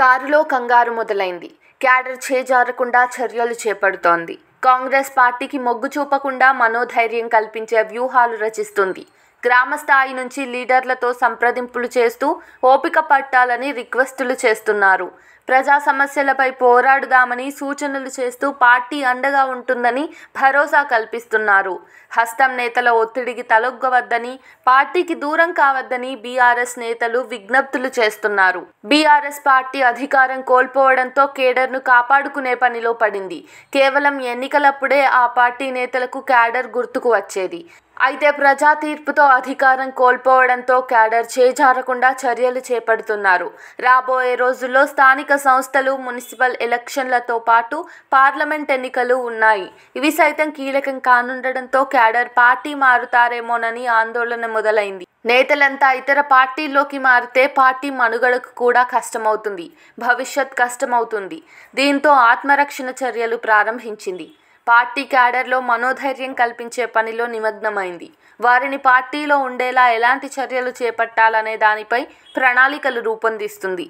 కారులో కంగారు మొదలైంది క్యాడర్ చేజారకుండా చర్యలు చేపడుతోంది కాంగ్రెస్ పార్టీకి మొగ్గు చూపకుండా మనోధైర్యం కల్పించే వ్యూహాలు రచిస్తుంది గ్రామ స్థాయి నుంచి లీడర్లతో సంప్రదింపులు చేస్తూ ఓపిక పట్టాలని రిక్వెస్టులు చేస్తున్నారు ప్రజా సమస్యలపై పోరాడుదామని సూచనలు చేస్తూ పార్టీ అండగా ఉంటుందని భరోసా కల్పిస్తున్నారు హస్తం నేతల ఒత్తిడికి తలొగ్గవద్దని పార్టీకి దూరం కావద్దని బీఆర్ఎస్ నేతలు విజ్ఞప్తులు చేస్తున్నారు బీఆర్ఎస్ పార్టీ అధికారం కోల్పోవడంతో కేడర్ను కాపాడుకునే పనిలో పడింది కేవలం ఎన్నికలప్పుడే ఆ పార్టీ నేతలకు కేడర్ గుర్తుకు వచ్చేది అయితే ప్రజా తీర్పుతో అధికారం కోల్పోవడంతో క్యాడర్ చేజారకుండా చర్యలు చేపడుతున్నారు రాబోయే రోజుల్లో స్థానిక సంస్థలు మున్సిపల్ ఎలక్షన్లతో పాటు పార్లమెంట్ ఎన్నికలు ఉన్నాయి ఇవి సైతం కీలకం కానుండడంతో క్యాడర్ పార్టీ మారుతారేమోనని ఆందోళన మొదలైంది నేతలంతా ఇతర పార్టీల్లోకి మారితే పార్టీ మనుగడకు కూడా కష్టమవుతుంది భవిష్యత్ కష్టమవుతుంది దీంతో ఆత్మరక్షణ చర్యలు ప్రారంభించింది పార్టీ క్యాడర్లో మనోధైర్యం కల్పించే పనిలో నిమగ్నమైంది వారిని పార్టీలో ఉండేలా ఎలాంటి చర్యలు చేపట్టాలనే దానిపై ప్రణాళికలు రూపొందిస్తుంది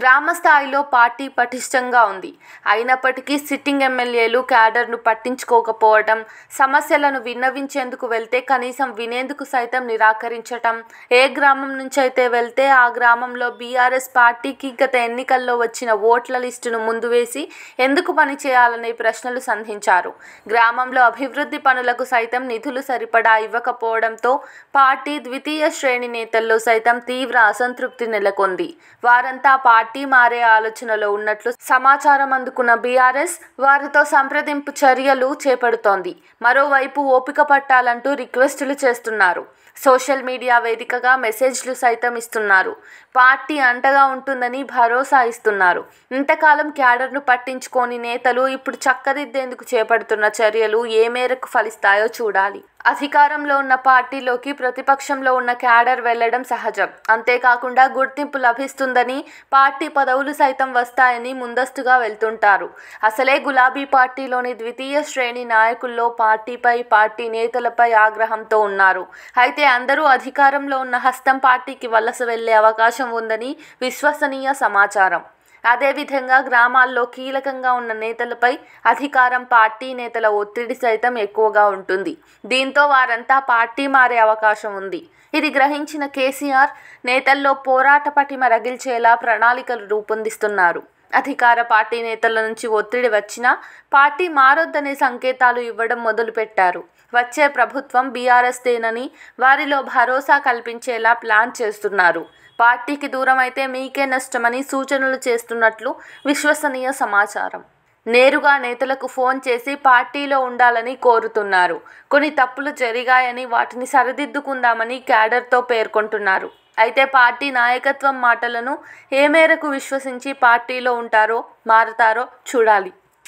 గ్రామ స్థాయిలో పార్టీ పటిష్టంగా ఉంది అయినప్పటికీ సిట్టింగ్ ఎమ్మెల్యేలు క్యాడర్ను పట్టించుకోకపోవటం సమస్యలను విన్నవించేందుకు వెళ్తే కనీసం వినేందుకు సైతం నిరాకరించటం ఏ గ్రామం నుంచి అయితే వెళ్తే ఆ గ్రామంలో బీఆర్ఎస్ పార్టీకి గత ఎన్నికల్లో వచ్చిన ఓట్ల లిస్టును ముందు వేసి ఎందుకు పని చేయాలనే ప్రశ్నలు సంధించారు గ్రామంలో అభివృద్ధి పనులకు సైతం నిధులు సరిపడా ఇవ్వకపోవడంతో పార్టీ ద్వితీయ శ్రేణి నేతల్లో సైతం తీవ్ర అసంతృప్తి నెలకొంది వారంతా పార్టీ పార్టీ మారే ఆలోచనలో ఉన్నట్లు సమాచారం అందుకున్న బీఆర్ఎస్ వారితో సంప్రదింపు చర్యలు చేపడుతోంది మరోవైపు ఓపిక పట్టాలంటూ రిక్వెస్టులు చేస్తున్నారు సోషల్ మీడియా వేదికగా మెసేజ్లు సైతం ఇస్తున్నారు పార్టీ అంటగా ఉంటుందని భరోసా ఇస్తున్నారు ఇంతకాలం క్యాడర్ను పట్టించుకోని నేతలు ఇప్పుడు చక్కదిద్దేందుకు చేపడుతున్న చర్యలు ఏ మేరకు ఫలిస్తాయో చూడాలి అధికారంలో ఉన్న పార్టీలోకి ప్రతిపక్షంలో ఉన్న క్యాడర్ వెళ్లడం సహజం అంతేకాకుండా గుర్తింపు లభిస్తుందని పార్టీ పార్టీ పదవులు సైతం వస్తాయని ముందస్తుగా వెళ్తుంటారు అసలే గులాబీ పార్టీలోని ద్వితీయ శ్రేణి నాయకుల్లో పార్టీపై పార్టీ నేతలపై ఆగ్రహంతో ఉన్నారు అయితే అందరూ అధికారంలో ఉన్న హస్తం పార్టీకి వలస వెళ్లే అవకాశం ఉందని విశ్వసనీయ సమాచారం అదేవిధంగా గ్రామాల్లో కీలకంగా ఉన్న నేతలపై అధికారం పార్టీ నేతల ఒత్తిడి సైతం ఎక్కువగా ఉంటుంది దీంతో వారంతా పార్టీ మారే అవకాశం ఉంది ఇది గ్రహించిన కేసీఆర్ నేతల్లో పోరాట పటిమ రగిల్చేలా ప్రణాళికలు రూపొందిస్తున్నారు అధికార పార్టీ నేతల నుంచి ఒత్తిడి వచ్చినా పార్టీ మారొద్దనే సంకేతాలు ఇవ్వడం మొదలుపెట్టారు వచ్చే ప్రభుత్వం బీఆర్ఎస్దేనని వారిలో భరోసా కల్పించేలా ప్లాన్ చేస్తున్నారు పార్టీకి దూరం అయితే మీకే నష్టమని సూచనలు చేస్తున్నట్లు విశ్వసనీయ సమాచారం నేరుగా నేతలకు ఫోన్ చేసి పార్టీలో ఉండాలని కోరుతున్నారు కొన్ని తప్పులు జరిగాయని వాటిని సరిదిద్దుకుందామని క్యాడర్తో పేర్కొంటున్నారు అయితే పార్టీ నాయకత్వం మాటలను ఏ మేరకు విశ్వసించి పార్టీలో ఉంటారో మారతారో చూడాలి